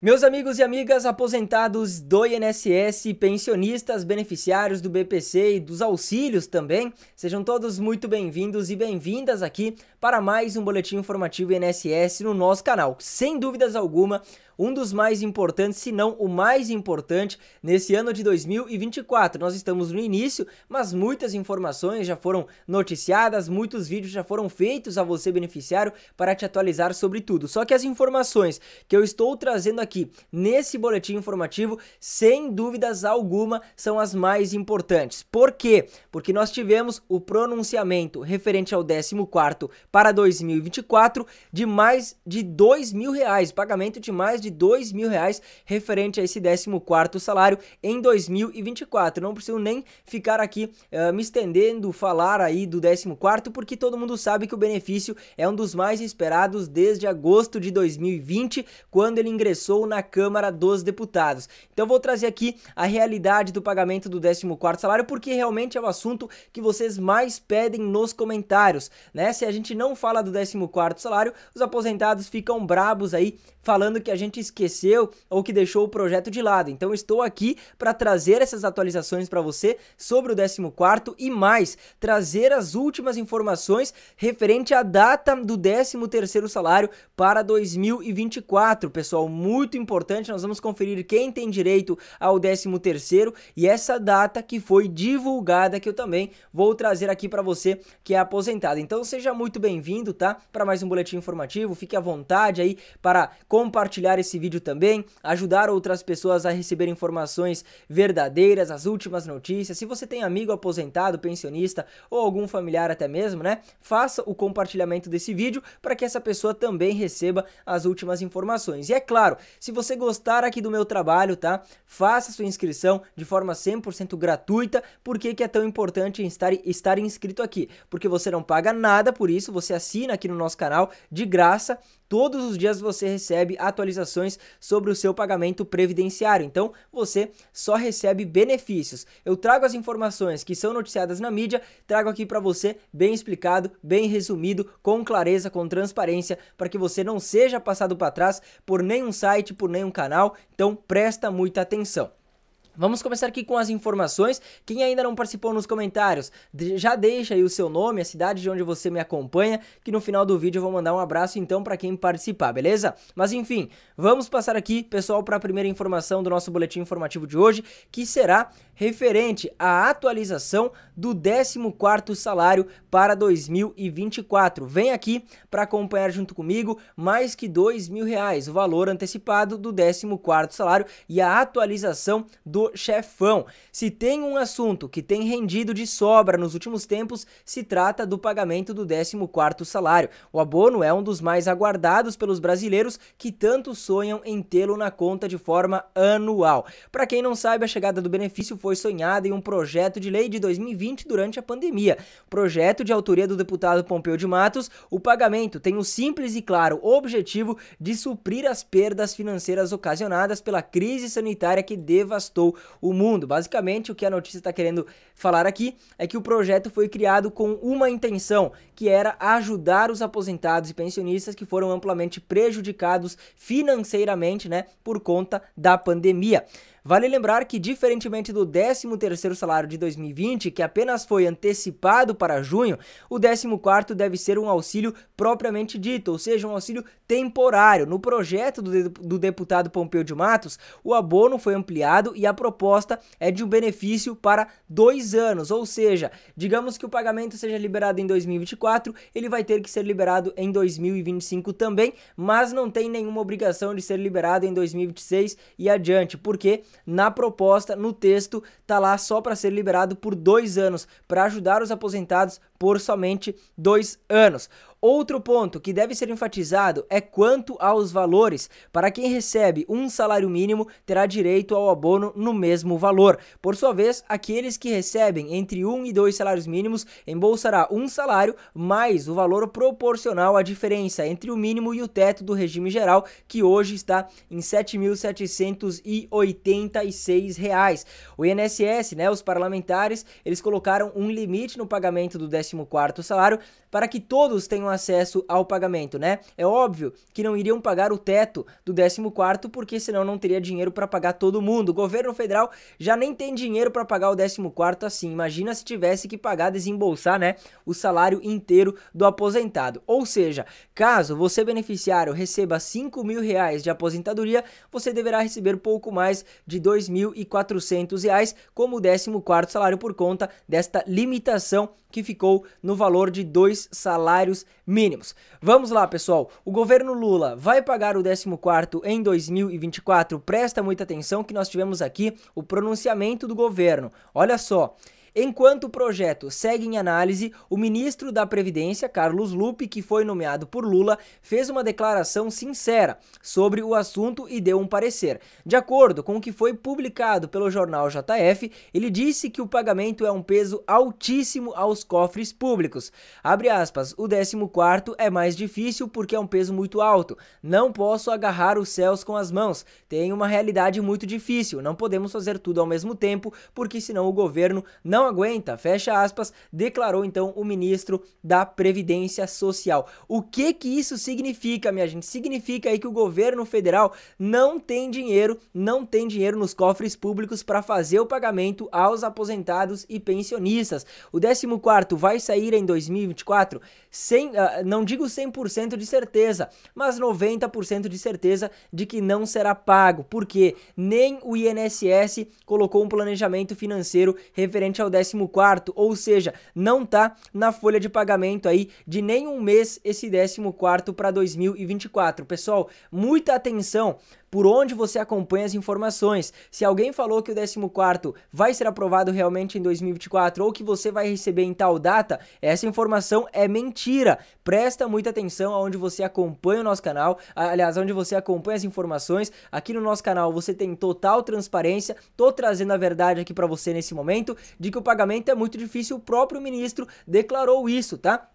Meus amigos e amigas aposentados do INSS, pensionistas, beneficiários do BPC e dos auxílios também, sejam todos muito bem-vindos e bem-vindas aqui para mais um boletim informativo INSS no nosso canal. Sem dúvidas alguma, um dos mais importantes, se não o mais importante, nesse ano de 2024. Nós estamos no início, mas muitas informações já foram noticiadas, muitos vídeos já foram feitos a você, beneficiário, para te atualizar sobre tudo. Só que as informações que eu estou trazendo aqui nesse boletim informativo, sem dúvidas alguma, são as mais importantes. Por quê? Porque nós tivemos o pronunciamento referente ao 14 para 2024 de mais de 2 mil reais, pagamento de mais de de dois mil reais referente a esse 14 salário em 2024. Não preciso nem ficar aqui uh, me estendendo, falar aí do 14, porque todo mundo sabe que o benefício é um dos mais esperados desde agosto de 2020, quando ele ingressou na Câmara dos Deputados. Então vou trazer aqui a realidade do pagamento do 14 salário, porque realmente é o assunto que vocês mais pedem nos comentários, né? Se a gente não fala do 14 salário, os aposentados ficam brabos aí falando que a gente esqueceu ou que deixou o projeto de lado. Então estou aqui para trazer essas atualizações para você sobre o 14 e mais, trazer as últimas informações referente à data do 13º salário para 2024. Pessoal, muito importante, nós vamos conferir quem tem direito ao 13º e essa data que foi divulgada que eu também vou trazer aqui para você que é aposentado. Então seja muito bem-vindo, tá? Para mais um boletim informativo, fique à vontade aí para compartilhar esse esse vídeo também, ajudar outras pessoas a receber informações verdadeiras, as últimas notícias. Se você tem amigo aposentado, pensionista ou algum familiar até mesmo, né? Faça o compartilhamento desse vídeo para que essa pessoa também receba as últimas informações. E é claro, se você gostar aqui do meu trabalho, tá? Faça sua inscrição de forma 100% gratuita. Por que, que é tão importante estar, estar inscrito aqui? Porque você não paga nada por isso, você assina aqui no nosso canal de graça Todos os dias você recebe atualizações sobre o seu pagamento previdenciário. Então, você só recebe benefícios. Eu trago as informações que são noticiadas na mídia, trago aqui para você bem explicado, bem resumido, com clareza, com transparência, para que você não seja passado para trás por nenhum site, por nenhum canal. Então, presta muita atenção. Vamos começar aqui com as informações. Quem ainda não participou nos comentários, já deixa aí o seu nome, a cidade de onde você me acompanha, que no final do vídeo eu vou mandar um abraço então para quem participar, beleza? Mas enfim, vamos passar aqui, pessoal, para a primeira informação do nosso boletim informativo de hoje, que será referente à atualização do 14º salário para 2024. Vem aqui para acompanhar junto comigo mais que dois mil reais, o valor antecipado do 14º salário e a atualização do chefão. Se tem um assunto que tem rendido de sobra nos últimos tempos, se trata do pagamento do 14º salário. O abono é um dos mais aguardados pelos brasileiros que tanto sonham em tê-lo na conta de forma anual. Para quem não sabe, a chegada do benefício foi sonhada em um projeto de lei de 2020 durante a pandemia. Projeto de autoria do deputado Pompeu de Matos, o pagamento tem o simples e claro objetivo de suprir as perdas financeiras ocasionadas pela crise sanitária que devastou o mundo. Basicamente, o que a notícia está querendo falar aqui é que o projeto foi criado com uma intenção, que era ajudar os aposentados e pensionistas que foram amplamente prejudicados financeiramente, né, por conta da pandemia. Vale lembrar que, diferentemente do 13º salário de 2020, que apenas foi antecipado para junho, o 14º deve ser um auxílio propriamente dito, ou seja, um auxílio temporário. No projeto do, de do deputado Pompeu de Matos, o abono foi ampliado e a proposta é de um benefício para dois anos, ou seja, digamos que o pagamento seja liberado em 2024, ele vai ter que ser liberado em 2025 também, mas não tem nenhuma obrigação de ser liberado em 2026 e adiante, porque na proposta, no texto, tá lá só para ser liberado por dois anos, para ajudar os aposentados por somente dois anos. Outro ponto que deve ser enfatizado é quanto aos valores. Para quem recebe um salário mínimo, terá direito ao abono no mesmo valor. Por sua vez, aqueles que recebem entre um e dois salários mínimos embolsará um salário mais o valor proporcional à diferença entre o mínimo e o teto do regime geral, que hoje está em R$ 7.786. O INSS, né, os parlamentares, eles colocaram um limite no pagamento do 14º salário para que todos tenham acesso ao pagamento, né? É óbvio que não iriam pagar o teto do 14 porque senão não teria dinheiro para pagar todo mundo. O governo federal já nem tem dinheiro para pagar o 14 assim. Imagina se tivesse que pagar desembolsar, né, o salário inteiro do aposentado. Ou seja, caso você beneficiário receba 5 mil reais de aposentadoria, você deverá receber pouco mais de 2.400 reais como o 14 salário por conta desta limitação que ficou no valor de dois salários mínimos. Vamos lá, pessoal. O governo Lula vai pagar o 14º em 2024. Presta muita atenção que nós tivemos aqui o pronunciamento do governo. Olha só. Enquanto o projeto segue em análise, o ministro da Previdência, Carlos Lupe, que foi nomeado por Lula, fez uma declaração sincera sobre o assunto e deu um parecer. De acordo com o que foi publicado pelo jornal JF, ele disse que o pagamento é um peso altíssimo aos cofres públicos. Abre aspas, o 14 é mais difícil porque é um peso muito alto. Não posso agarrar os céus com as mãos. Tem uma realidade muito difícil. Não podemos fazer tudo ao mesmo tempo, porque senão o governo não não aguenta, fecha aspas, declarou então o ministro da Previdência Social. O que que isso significa, minha gente? Significa aí que o governo federal não tem dinheiro, não tem dinheiro nos cofres públicos para fazer o pagamento aos aposentados e pensionistas. O 14º vai sair em 2024 sem, uh, não digo 100% de certeza, mas 90% de certeza de que não será pago, porque nem o INSS colocou um planejamento financeiro referente ao o 14 ou seja, não tá na folha de pagamento aí de nenhum mês esse 14 para 2024. Pessoal, muita atenção por onde você acompanha as informações. Se alguém falou que o 14 vai ser aprovado realmente em 2024 ou que você vai receber em tal data, essa informação é mentira. Presta muita atenção aonde você acompanha o nosso canal, aliás, onde você acompanha as informações. Aqui no nosso canal você tem total transparência. Tô trazendo a verdade aqui para você nesse momento de que o pagamento é muito difícil. O próprio ministro declarou isso, tá?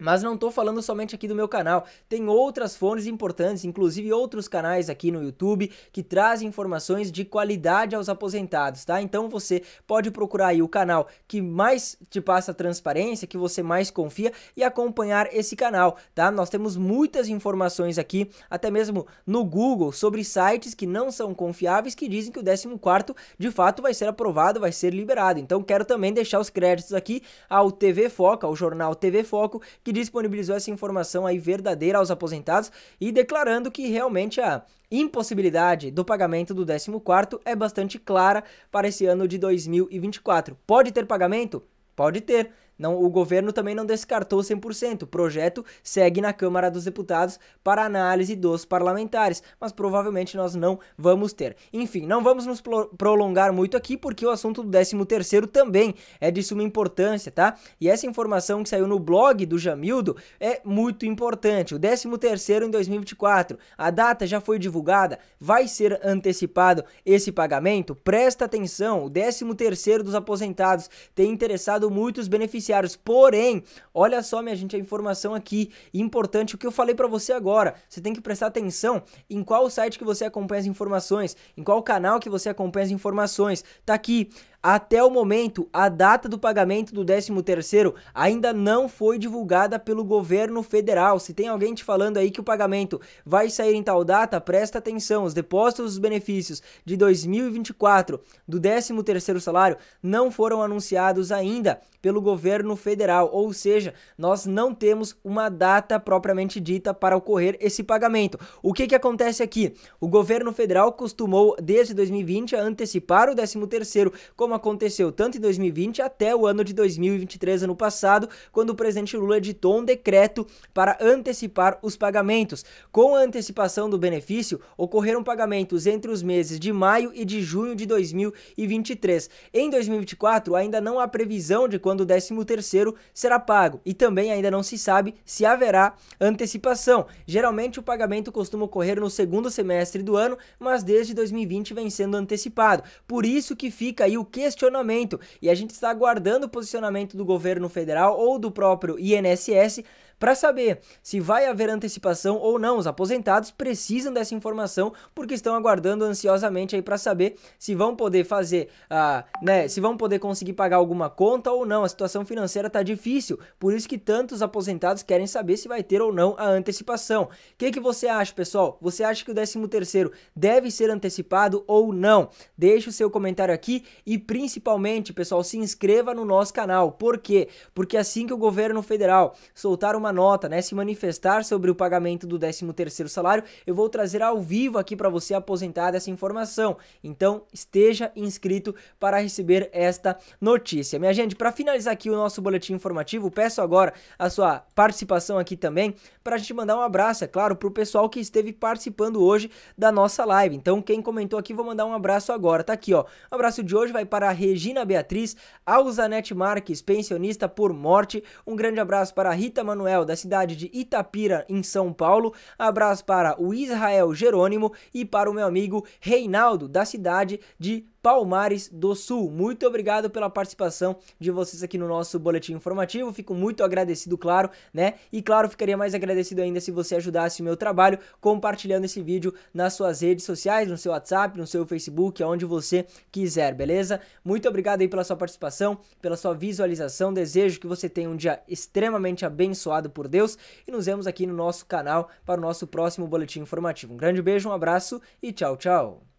Mas não estou falando somente aqui do meu canal, tem outras fontes importantes, inclusive outros canais aqui no YouTube que trazem informações de qualidade aos aposentados, tá? Então você pode procurar aí o canal que mais te passa transparência, que você mais confia e acompanhar esse canal, tá? Nós temos muitas informações aqui, até mesmo no Google, sobre sites que não são confiáveis que dizem que o 14 de fato vai ser aprovado, vai ser liberado. Então quero também deixar os créditos aqui ao TV Foco, ao jornal TV Foco, que disponibilizou essa informação aí verdadeira aos aposentados e declarando que realmente a impossibilidade do pagamento do 14º é bastante clara para esse ano de 2024. Pode ter pagamento? Pode ter não, o governo também não descartou 100%. O projeto segue na Câmara dos Deputados para análise dos parlamentares, mas provavelmente nós não vamos ter. Enfim, não vamos nos prolongar muito aqui porque o assunto do 13º também é de suma importância, tá? E essa informação que saiu no blog do Jamildo é muito importante. O 13º em 2024, a data já foi divulgada, vai ser antecipado esse pagamento? Presta atenção, o 13º dos aposentados tem interessado muitos beneficiários Porém, olha só, minha gente, a informação aqui importante, o que eu falei para você agora. Você tem que prestar atenção em qual site que você acompanha as informações, em qual canal que você acompanha as informações. Tá aqui. Até o momento, a data do pagamento do 13º ainda não foi divulgada pelo governo federal. Se tem alguém te falando aí que o pagamento vai sair em tal data, presta atenção. Os depósitos dos benefícios de 2024 do 13º salário não foram anunciados ainda pelo governo federal, ou seja, nós não temos uma data propriamente dita para ocorrer esse pagamento. O que que acontece aqui? O governo federal costumou desde 2020 antecipar o 13º como mesmo aconteceu tanto em 2020 até o ano de 2023, ano passado, quando o presidente Lula editou um decreto para antecipar os pagamentos. Com a antecipação do benefício, ocorreram pagamentos entre os meses de maio e de junho de 2023. Em 2024, ainda não há previsão de quando o 13º será pago e também ainda não se sabe se haverá antecipação. Geralmente o pagamento costuma ocorrer no segundo semestre do ano, mas desde 2020 vem sendo antecipado. Por isso que fica aí o que questionamento e a gente está aguardando o posicionamento do governo federal ou do próprio INSS para saber se vai haver antecipação ou não, os aposentados precisam dessa informação porque estão aguardando ansiosamente aí para saber se vão poder fazer, a, ah, né, se vão poder conseguir pagar alguma conta ou não. A situação financeira está difícil, por isso que tantos aposentados querem saber se vai ter ou não a antecipação. O que, que você acha, pessoal? Você acha que o 13 terceiro deve ser antecipado ou não? Deixe o seu comentário aqui e principalmente, pessoal, se inscreva no nosso canal. Por quê? Porque assim que o governo federal soltar uma uma nota, né, se manifestar sobre o pagamento do 13º salário, eu vou trazer ao vivo aqui para você aposentado essa informação. Então, esteja inscrito para receber esta notícia. Minha gente, para finalizar aqui o nosso boletim informativo, peço agora a sua participação aqui também para a gente mandar um abraço, é claro, para o pessoal que esteve participando hoje da nossa live. Então, quem comentou aqui, vou mandar um abraço agora. Tá aqui, ó. O abraço de hoje vai para a Regina Beatriz, Alzanete Marques, pensionista por morte. Um grande abraço para a Rita Manuel da cidade de Itapira, em São Paulo. Abraço para o Israel Jerônimo e para o meu amigo Reinaldo da cidade de Palmares do Sul. Muito obrigado pela participação de vocês aqui no nosso boletim informativo. Fico muito agradecido, claro, né? E claro, ficaria mais agradecido ainda se você ajudasse o meu trabalho compartilhando esse vídeo nas suas redes sociais, no seu WhatsApp, no seu Facebook, aonde você quiser, beleza? Muito obrigado aí pela sua participação, pela sua visualização. Desejo que você tenha um dia extremamente abençoado por Deus e nos vemos aqui no nosso canal para o nosso próximo boletim informativo. Um grande beijo, um abraço e tchau, tchau.